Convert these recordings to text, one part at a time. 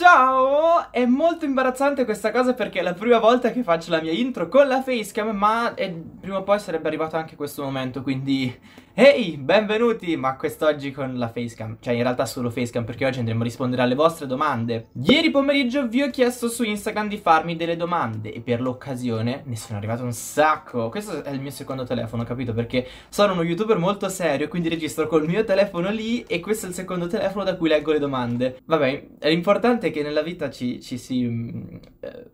下午。è molto imbarazzante questa cosa perché è la prima volta che faccio la mia intro con la facecam, ma è, prima o poi sarebbe arrivato anche questo momento, quindi... Ehi, hey, benvenuti! Ma quest'oggi con la facecam, cioè in realtà solo facecam perché oggi andremo a rispondere alle vostre domande. Ieri pomeriggio vi ho chiesto su Instagram di farmi delle domande e per l'occasione ne sono arrivato un sacco. Questo è il mio secondo telefono, capito? Perché sono uno youtuber molto serio, quindi registro col mio telefono lì e questo è il secondo telefono da cui leggo le domande. Vabbè, l'importante è che nella vita ci ci si... Mm, eh,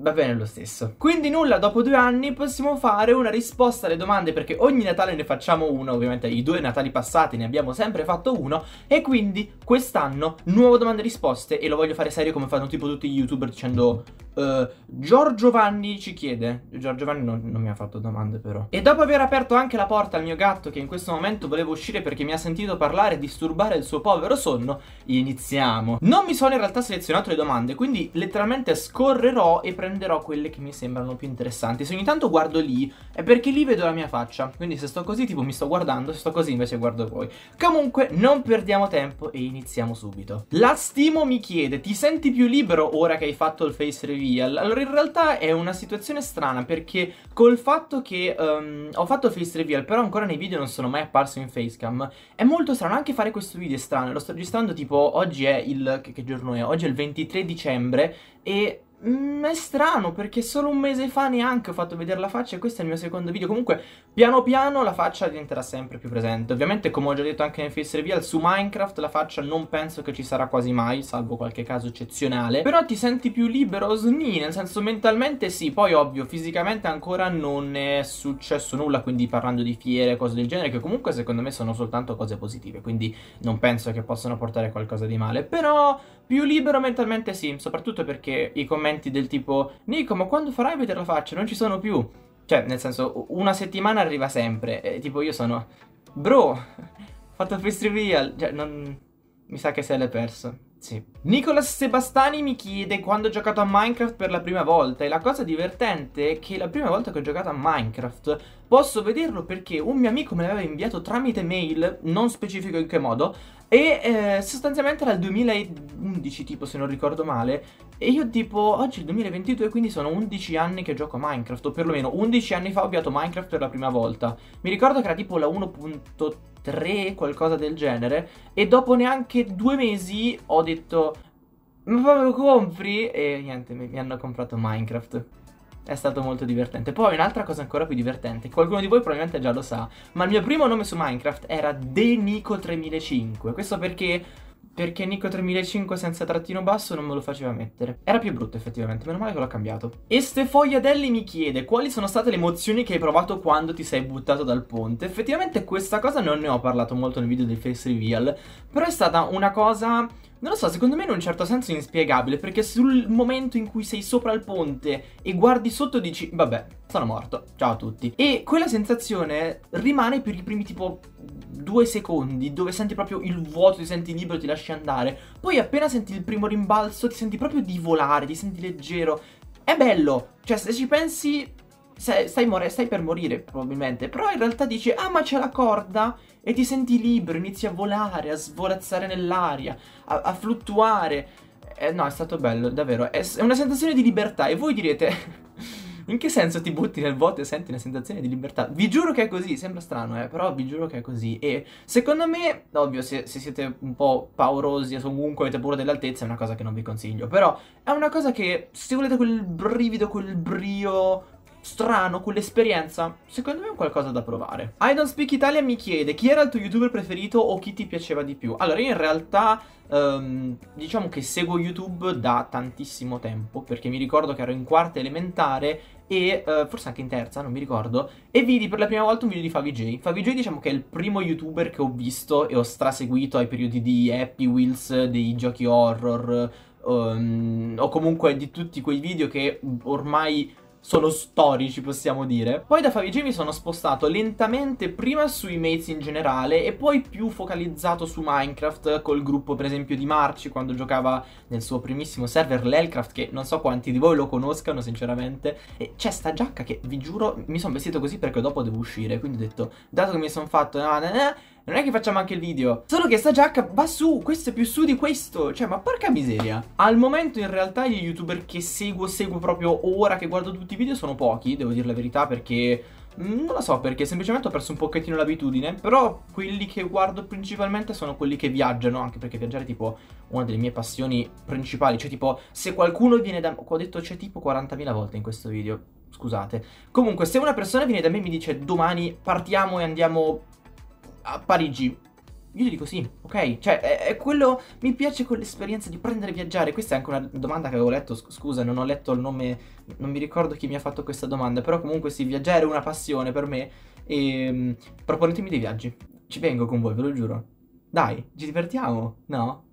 va bene lo stesso. Quindi nulla, dopo due anni possiamo fare una risposta alle domande perché ogni Natale ne facciamo uno, ovviamente i due Natali passati ne abbiamo sempre fatto uno e quindi quest'anno nuovo domande e risposte e lo voglio fare serio come fanno tipo tutti gli youtuber dicendo Uh, Giorgio Vanni ci chiede, Giorgio Vanni non, non, mi ha fatto domande però. E dopo aver aperto anche la porta al mio gatto che in questo momento voleva uscire perché mi ha sentito parlare e disturbare il suo povero sonno, iniziamo. Non mi sono in realtà selezionato le domande, quindi letteralmente scorrerò e prenderò quelle che mi sembrano più interessanti. Se ogni tanto guardo lì è perché lì vedo la mia faccia, quindi se sto così tipo mi sto guardando, se sto così invece guardo voi. Comunque non perdiamo tempo e iniziamo subito. La Stimo mi chiede, ti senti più libero ora che hai fatto il face review? via. Allora in realtà è una situazione strana perché col fatto che um, ho fatto face reveal però ancora nei video non sono mai apparso in facecam è molto strano anche fare questo video è strano, lo sto registrando tipo oggi è il... che, che giorno è? Oggi è il 23 dicembre e Mm, è strano perché solo un mese fa neanche ho fatto vedere la faccia e questo è il mio secondo video. Comunque, piano piano la faccia diventerà sempre più presente. Ovviamente, come ho già detto anche nel face reveal, su Minecraft la faccia non penso che ci sarà quasi mai, salvo qualche caso eccezionale. Però ti senti più libero, sni, nel senso mentalmente sì, poi ovvio, fisicamente ancora non è successo nulla, quindi parlando di fiere, cose del genere, che comunque secondo me sono soltanto cose positive, quindi non penso che possano portare qualcosa di male. Però più libero mentalmente sì, soprattutto perché i commenti del tipo Nico, ma quando farai vedere la faccia? Non ci sono più. Cioè, nel senso, una settimana arriva sempre. E, tipo io sono... Bro, ho fatto Fistry Real. Cioè, non... Mi sa che se l'è perso. Sì. Nicolas Sebastani mi chiede quando ho giocato a Minecraft per la prima volta e la cosa divertente è che la prima volta che ho giocato a Minecraft posso vederlo perché un mio amico me l'aveva inviato tramite mail, non specifico in che modo, e eh, sostanzialmente era il 2011 tipo se non ricordo male E io tipo oggi è il 2022 quindi sono 11 anni che gioco a Minecraft O perlomeno 11 anni fa ho avviato Minecraft per la prima volta Mi ricordo che era tipo la 1.3 qualcosa del genere E dopo neanche due mesi ho detto Ma lo compri? E niente mi, mi hanno comprato Minecraft è stato molto divertente. Poi un'altra cosa ancora più divertente, qualcuno di voi probabilmente già lo sa, ma il mio primo nome su Minecraft era Denico3005. Questo perché perché Nico 3005 senza trattino basso non me lo faceva mettere. Era più brutto effettivamente, meno male che l'ho cambiato. E Stefogliadelli mi chiede quali sono state le emozioni che hai provato quando ti sei buttato dal ponte. Effettivamente questa cosa non ne ho parlato molto nel video del face reveal, però è stata una cosa non lo so, secondo me in un certo senso è inspiegabile, perché sul momento in cui sei sopra il ponte e guardi sotto dici, vabbè, sono morto, ciao a tutti. E quella sensazione rimane per i primi tipo due secondi, dove senti proprio il vuoto, ti senti libero, ti lasci andare. Poi appena senti il primo rimbalzo ti senti proprio di volare, ti senti leggero. È bello, cioè se ci pensi stai, stai, per morire probabilmente, però in realtà dici ah ma c'è la corda e ti senti libero, inizi a volare, a svolazzare nell'aria, a, a, fluttuare. Eh, no, è stato bello, davvero, è, è una sensazione di libertà e voi direte... In che senso ti butti nel vuoto e senti una sensazione di libertà? Vi giuro che è così, sembra strano, eh, però vi giuro che è così. E secondo me, ovvio, se, se siete un po' paurosi e comunque avete paura dell'altezza, è una cosa che non vi consiglio. Però è una cosa che, se volete quel brivido, quel brio, strano, quell'esperienza, secondo me è un qualcosa da provare. I Don't Speak Italia mi chiede chi era il tuo youtuber preferito o chi ti piaceva di più. Allora, io in realtà um, diciamo che seguo YouTube da tantissimo tempo, perché mi ricordo che ero in quarta elementare e uh, forse anche in terza, non mi ricordo, e vidi per la prima volta un video di FaviJ. FaviJ diciamo che è il primo youtuber che ho visto e ho straseguito ai periodi di Happy Wheels, dei giochi horror, um, o comunque di tutti quei video che ormai sono storici possiamo dire. Poi da Favij mi sono spostato lentamente prima sui mates in generale e poi più focalizzato su Minecraft col gruppo per esempio di Marci quando giocava nel suo primissimo server l'Elcraft che non so quanti di voi lo conoscano sinceramente e c'è sta giacca che vi giuro mi sono vestito così perché dopo devo uscire quindi ho detto dato che mi sono fatto na, na, na, non è che facciamo anche il video Solo che sta giacca va su Questo è più su di questo Cioè ma porca miseria Al momento in realtà gli youtuber che seguo Seguo proprio ora che guardo tutti i video Sono pochi devo dire la verità perché mm, non lo so perché, semplicemente ho perso un pochettino l'abitudine, però quelli che guardo principalmente sono quelli che viaggiano, anche perché viaggiare è tipo una delle mie passioni principali, cioè tipo se qualcuno viene da me, ho detto c'è tipo 40.000 volte in questo video, scusate. Comunque se una persona viene da me e mi dice domani partiamo e andiamo a Parigi. Io gli dico sì, ok? Cioè, è, è quello. Mi piace quell'esperienza di prendere e viaggiare. Questa è anche una domanda che avevo letto. Scusa, non ho letto il nome. Non mi ricordo chi mi ha fatto questa domanda. Però comunque sì, viaggiare è una passione per me. E ehm, proponetemi dei viaggi. Ci vengo con voi, ve lo giuro. Dai, ci divertiamo. No?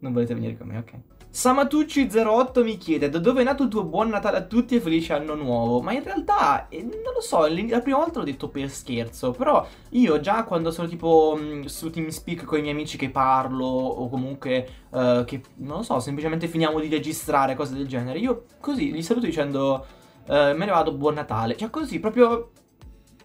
Non volete venire con me, ok? Samatucci08 mi chiede da dove è nato il tuo buon Natale a tutti e felice anno nuovo. Ma in realtà, eh, non lo so, la prima volta l'ho detto per scherzo, però io già quando sono tipo mm, su TeamSpeak con i miei amici che parlo o comunque uh, che, non lo so, semplicemente finiamo di registrare, cose del genere, io così li saluto dicendo uh, me ne vado, buon Natale. Cioè così, proprio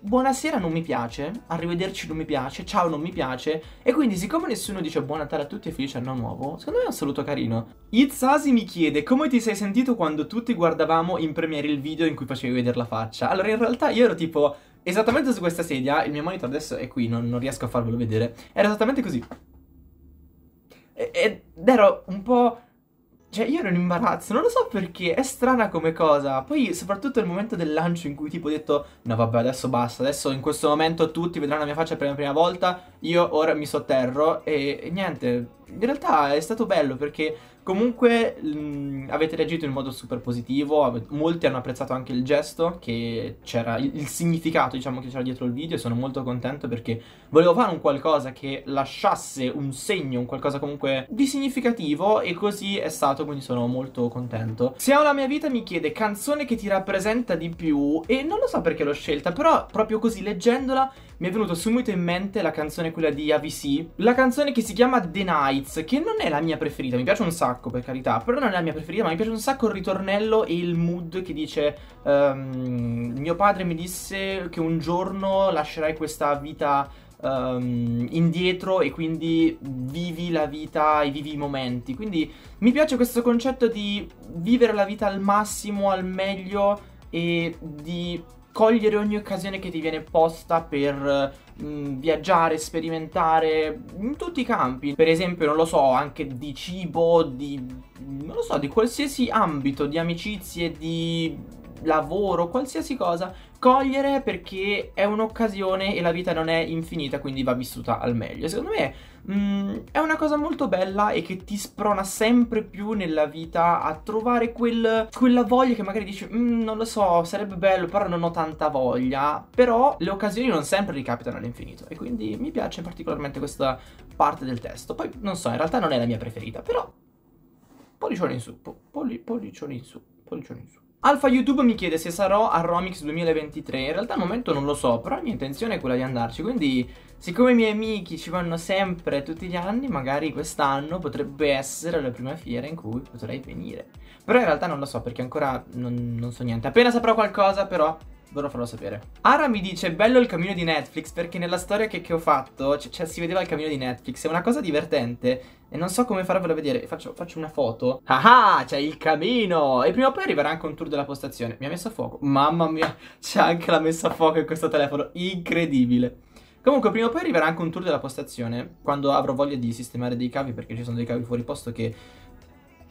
buonasera non mi piace, arrivederci non mi piace, ciao non mi piace. E quindi, siccome nessuno dice buon Natale a tutti e felice anno nuovo, secondo me è un saluto carino. Izzasi mi chiede come ti sei sentito quando tutti guardavamo in premiere il video in cui facevi vedere la faccia. Allora, in realtà io ero tipo. Esattamente su questa sedia, il mio monitor adesso è qui, non, non riesco a farvelo vedere. Era esattamente così. Ed ero un po' Cioè, io ero in imbarazzo, non lo so perché, è strana come cosa. Poi, soprattutto il momento del lancio in cui tipo ho detto, no vabbè, adesso basta, adesso in questo momento tutti vedranno la mia faccia per la prima volta, io ora mi sotterro e, e niente. In realtà è stato bello perché Comunque mh, mm, avete reagito in modo super positivo, molti hanno apprezzato anche il gesto, che c'era il, il significato diciamo che c'era dietro il video e sono molto contento perché volevo fare un qualcosa che lasciasse un segno, un qualcosa comunque di significativo e così è stato, quindi sono molto contento. Se ho la mia vita mi chiede canzone che ti rappresenta di più e non lo so perché l'ho scelta, però proprio così leggendola mi è venuto subito in mente la canzone quella di AVC, la canzone che si chiama The Nights, che non è la mia preferita, mi piace un sacco per carità, però non è la mia preferita, ma mi piace un sacco il ritornello e il mood che dice um, mio padre mi disse che un giorno lascerai questa vita Um, indietro e quindi vivi la vita e vivi i momenti. Quindi mi piace questo concetto di vivere la vita al massimo, al meglio e di cogliere ogni occasione che ti viene posta per mh, mm, viaggiare, sperimentare in tutti i campi. Per esempio, non lo so, anche di cibo, di non lo so, di qualsiasi ambito, di amicizie, di lavoro, qualsiasi cosa, cogliere perché è un'occasione e la vita non è infinita, quindi va vissuta al meglio. Secondo me mh, mm, è una cosa molto bella e che ti sprona sempre più nella vita a trovare quel, quella voglia che magari dici, mm, non lo so, sarebbe bello, però non ho tanta voglia. Però le occasioni non sempre ricapitano all'infinito e quindi mi piace particolarmente questa parte del testo. Poi non so, in realtà non è la mia preferita, però... Pollicione in su, pollicione in su, pollicione in su. Alfa YouTube mi chiede se sarò a Romix 2023, in realtà al momento non lo so, però la mia intenzione è quella di andarci, quindi siccome i miei amici ci vanno sempre tutti gli anni, magari quest'anno potrebbe essere la prima fiera in cui potrei venire. Però in realtà non lo so perché ancora non, non so niente, appena saprò qualcosa però ve lo farò sapere. Ara mi dice, bello il cammino di Netflix, perché nella storia che, che ho fatto cioè, cioè, si vedeva il cammino di Netflix. È una cosa divertente e non so come farvelo vedere. Faccio, faccio una foto. Ah, c'è il camino! E prima o poi arriverà anche un tour della postazione. Mi ha messo a fuoco. Mamma mia, c'è anche la messa a fuoco in questo telefono. Incredibile. Comunque prima o poi arriverà anche un tour della postazione, quando avrò voglia di sistemare dei cavi, perché ci sono dei cavi fuori posto che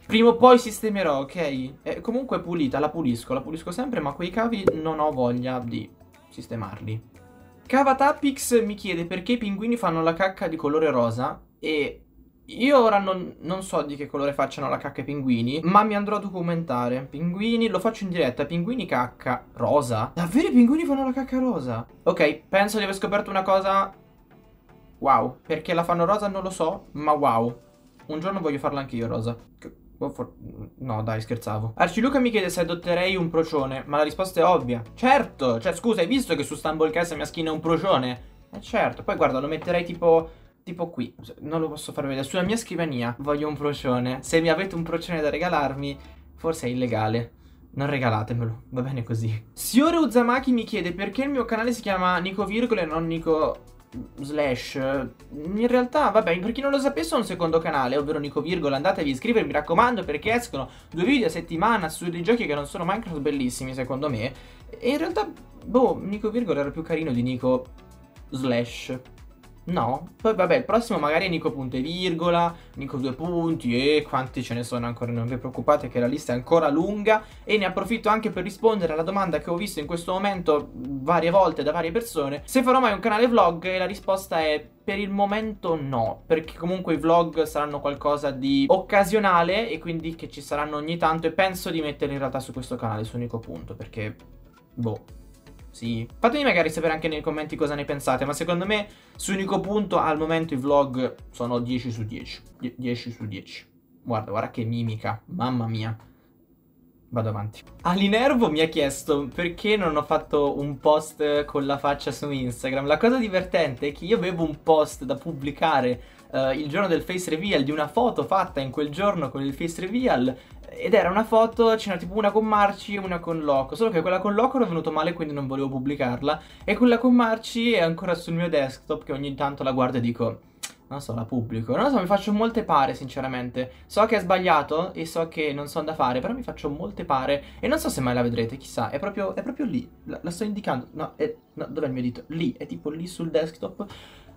Prima o poi sistemerò, ok? Eh, comunque è pulita, la pulisco, la pulisco sempre, ma quei cavi non ho voglia di sistemarli. Cava Tappix mi chiede perché i pinguini fanno la cacca di colore rosa e io ora non, non, so di che colore facciano la cacca i pinguini, ma mi andrò a documentare. Pinguini, lo faccio in diretta, pinguini cacca rosa? Davvero i pinguini fanno la cacca rosa? Ok, penso di aver scoperto una cosa... Wow, perché la fanno rosa non lo so, ma wow. Un giorno voglio farla anch'io rosa. C Boh, for... No, dai, scherzavo. Arciluca mi chiede se adotterei un procione, ma la risposta è ovvia. Certo! Cioè, scusa, hai visto che su Stumblecast la mia skin è un procione? Eh certo. Poi guarda, lo metterei tipo... Tipo qui. Non lo posso far vedere. Sulla mia scrivania voglio un procione. Se mi avete un procione da regalarmi, forse è illegale. Non regalatemelo, va bene così. Siore Uzamaki mi chiede perché il mio canale si chiama Nico Virgola e non Nico Slash. In realtà, vabbè, per chi non lo sapesse, ho un secondo canale, ovvero Nico Virgola. Andatevi a iscrivervi, mi raccomando, perché escono due video a settimana su dei giochi che non sono Minecraft bellissimi, secondo me. E in realtà, boh, Nico Virgola era più carino di Nico Slash. No, poi vabbè, il prossimo magari è Nico punto e virgola, Nico due punti e quanti ce ne sono ancora, non vi preoccupate che la lista è ancora lunga e ne approfitto anche per rispondere alla domanda che ho visto in questo momento varie volte da varie persone, se farò mai un canale vlog e la risposta è per il momento no, perché comunque i vlog saranno qualcosa di occasionale e quindi che ci saranno ogni tanto e penso di metterli in realtà su questo canale, su Nico punto, perché boh sì. Fatemi magari sapere anche nei commenti cosa ne pensate, ma secondo me sull'unico punto al momento i vlog sono 10 su 10. 10 su 10. Guarda, guarda che mimica, mamma mia. Vado avanti. Alinervo mi ha chiesto perché non ho fatto un post con la faccia su Instagram. La cosa divertente è che io avevo un post da pubblicare Uh, il giorno del face reveal di una foto fatta in quel giorno con il face reveal ed era una foto, c'era tipo una con Marci e una con Loco. Solo che quella con Loco era venuto male, quindi non volevo pubblicarla. E quella con Marci è ancora sul mio desktop, che ogni tanto la guardo e dico. Non so, la pubblico. Non lo so, mi faccio molte pare, sinceramente. So che è sbagliato e so che non so da fare, però mi faccio molte pare. E non so se mai la vedrete, chissà. È proprio, è proprio lì. La, la, sto indicando. No, è, no, dov'è il mio dito? Lì, è tipo lì sul desktop.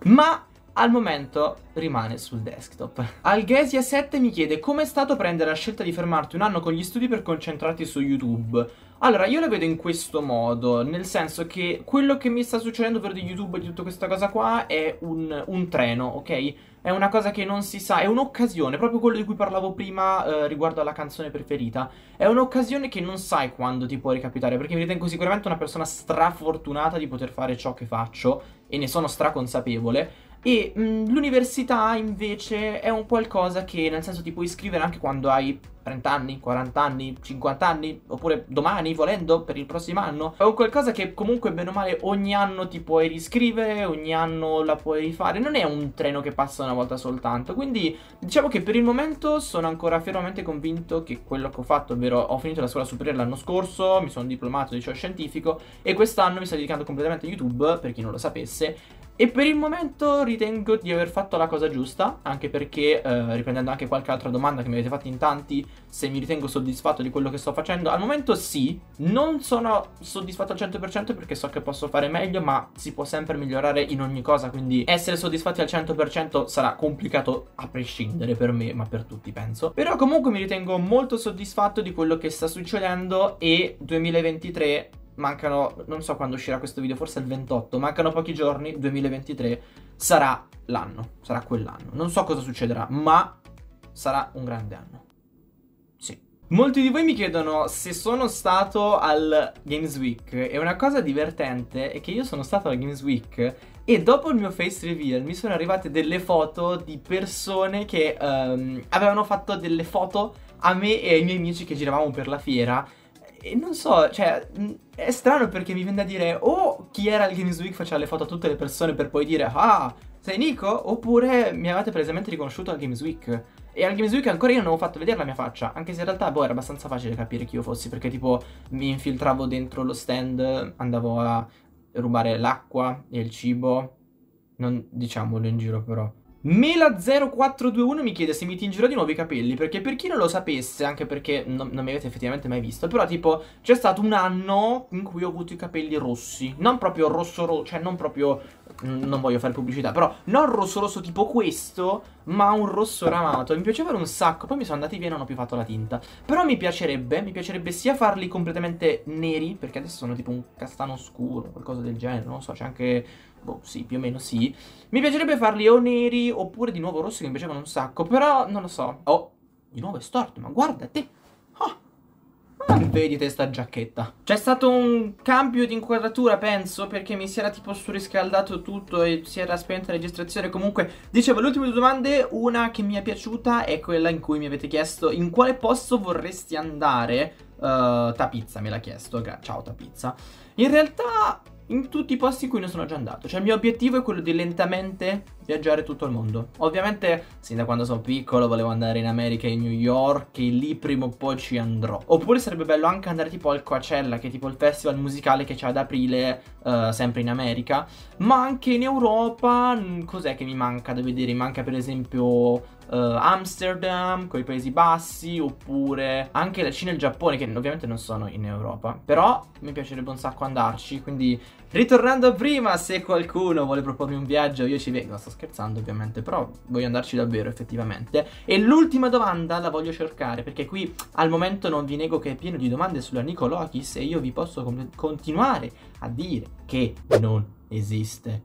Ma al momento rimane sul desktop. Algesia7 mi chiede com'è stato prendere la scelta di fermarti un anno con gli studi per concentrarti su YouTube. Allora, io la vedo in questo modo, nel senso che quello che mi sta succedendo per di YouTube e tutta questa cosa qua è un, un, treno, ok? È una cosa che non si sa, è un'occasione, proprio quello di cui parlavo prima eh, riguardo alla canzone preferita. È un'occasione che non sai quando ti può ricapitare, perché mi ritengo sicuramente una persona strafortunata di poter fare ciò che faccio, e ne sono straconsapevole e mm, l'università invece è un qualcosa che nel senso ti puoi iscrivere anche quando hai 30 anni, 40 anni, 50 anni, oppure domani volendo per il prossimo anno. È un qualcosa che comunque bene o male ogni anno ti puoi riscrivere, ogni anno la puoi rifare, non è un treno che passa una volta soltanto. Quindi diciamo che per il momento sono ancora fermamente convinto che quello che ho fatto, ovvero ho finito la scuola superiore l'anno scorso, mi sono diplomato di ciò scientifico e quest'anno mi sto dedicando completamente a YouTube, per chi non lo sapesse, e per il momento ritengo di aver fatto la cosa giusta, anche perché, eh, riprendendo anche qualche altra domanda che mi avete fatto in tanti, se mi ritengo soddisfatto di quello che sto facendo, al momento sì, non sono soddisfatto al 100% perché so che posso fare meglio, ma si può sempre migliorare in ogni cosa, quindi essere soddisfatti al 100% sarà complicato a prescindere per me, ma per tutti penso. Però comunque mi ritengo molto soddisfatto di quello che sta succedendo e 2023 mancano, non so quando uscirà questo video, forse il 28, mancano pochi giorni, 2023 sarà l'anno, sarà quell'anno. Non so cosa succederà, ma sarà un grande anno. Sì. Molti di voi mi chiedono se sono stato al Games Week e una cosa divertente è che io sono stato al Games Week e dopo il mio face reveal mi sono arrivate delle foto di persone che um, avevano fatto delle foto a me e ai miei amici che giravamo per la fiera e non so, cioè, mm, è strano perché mi viene da dire o chi era al Games Week faceva le foto a tutte le persone per poi dire ah, sei Nico? Oppure mi avevate palesemente riconosciuto al Games Week. E al Games Week ancora io non ho fatto vedere la mia faccia, anche se in realtà boh era abbastanza facile capire chi io fossi, perché tipo mi infiltravo dentro lo stand, andavo a rubare l'acqua e il cibo, non diciamolo in giro però. Mela0421 mi chiede se mi tingerò di nuovo i capelli Perché per chi non lo sapesse, anche perché non, non mi avete effettivamente mai visto Però tipo, c'è stato un anno in cui ho avuto i capelli rossi Non proprio rosso rosso, cioè non proprio, mm, non voglio fare pubblicità Però non rosso rosso tipo questo, ma un rosso ramato Mi piacevano un sacco, poi mi sono andati via e non ho più fatto la tinta Però mi piacerebbe, mi piacerebbe sia farli completamente neri Perché adesso sono tipo un castano scuro, qualcosa del genere Non so, c'è anche Boh, sì, più o meno sì. Mi piacerebbe farli o neri oppure di nuovo rossi che mi piacevano un sacco, però non lo so. Oh, di nuovo è storto, ma guarda te. Oh, ma vedi questa giacchetta. C'è stato un cambio di inquadratura, penso, perché mi si era tipo surriscaldato tutto e si era spenta la registrazione. Comunque, dicevo, le ultime due domande, una che mi è piaciuta è quella in cui mi avete chiesto in quale posto vorresti andare. Uh, Tapizza me l'ha chiesto, ciao Tapizza. In realtà in tutti i posti in cui non sono già andato. Cioè il mio obiettivo è quello di lentamente viaggiare tutto il mondo. Ovviamente, sin da quando sono piccolo volevo andare in America, in New York, e lì prima o poi ci andrò. Oppure sarebbe bello anche andare tipo al Coachella, che è tipo il festival musicale che c'è ad aprile, uh, sempre in America. Ma anche in Europa, mm, cos'è che mi manca da vedere? Mi manca per esempio eh, Amsterdam, con i Paesi Bassi, oppure anche la Cina e il Giappone, che ovviamente non sono in Europa. Però mi piacerebbe un sacco andarci, quindi ritornando a prima, se qualcuno vuole propormi un viaggio, io ci vengo. Sto scherzando ovviamente, però voglio andarci davvero effettivamente. E l'ultima domanda la voglio cercare, perché qui al momento non vi nego che è pieno di domande sulla Nicolokis e io vi posso continuare a dire che non esiste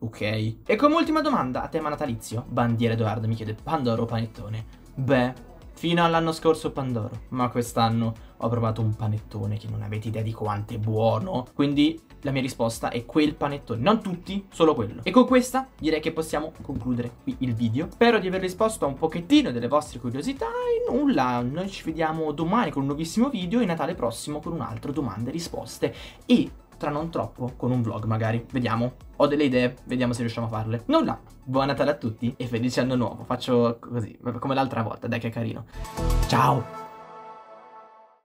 Ok. E come ultima domanda, a tema natalizio, Bandiera Edoardo mi chiede Pandoro o panettone? Beh, fino all'anno scorso Pandoro, ma quest'anno ho provato un panettone che non avete idea di quanto è buono. Quindi la mia risposta è quel panettone, non tutti, solo quello. E con questa direi che possiamo concludere qui il video. Spero di aver risposto a un pochettino delle vostre curiosità e nulla, noi ci vediamo domani con un nuovissimo video e Natale prossimo con un altro domande e risposte. E tra non troppo con un vlog magari. Vediamo. Ho delle idee, vediamo se riusciamo a farle. Nulla, buon Natale a tutti e felice anno nuovo. Faccio così, come l'altra volta, dai che è carino. Ciao!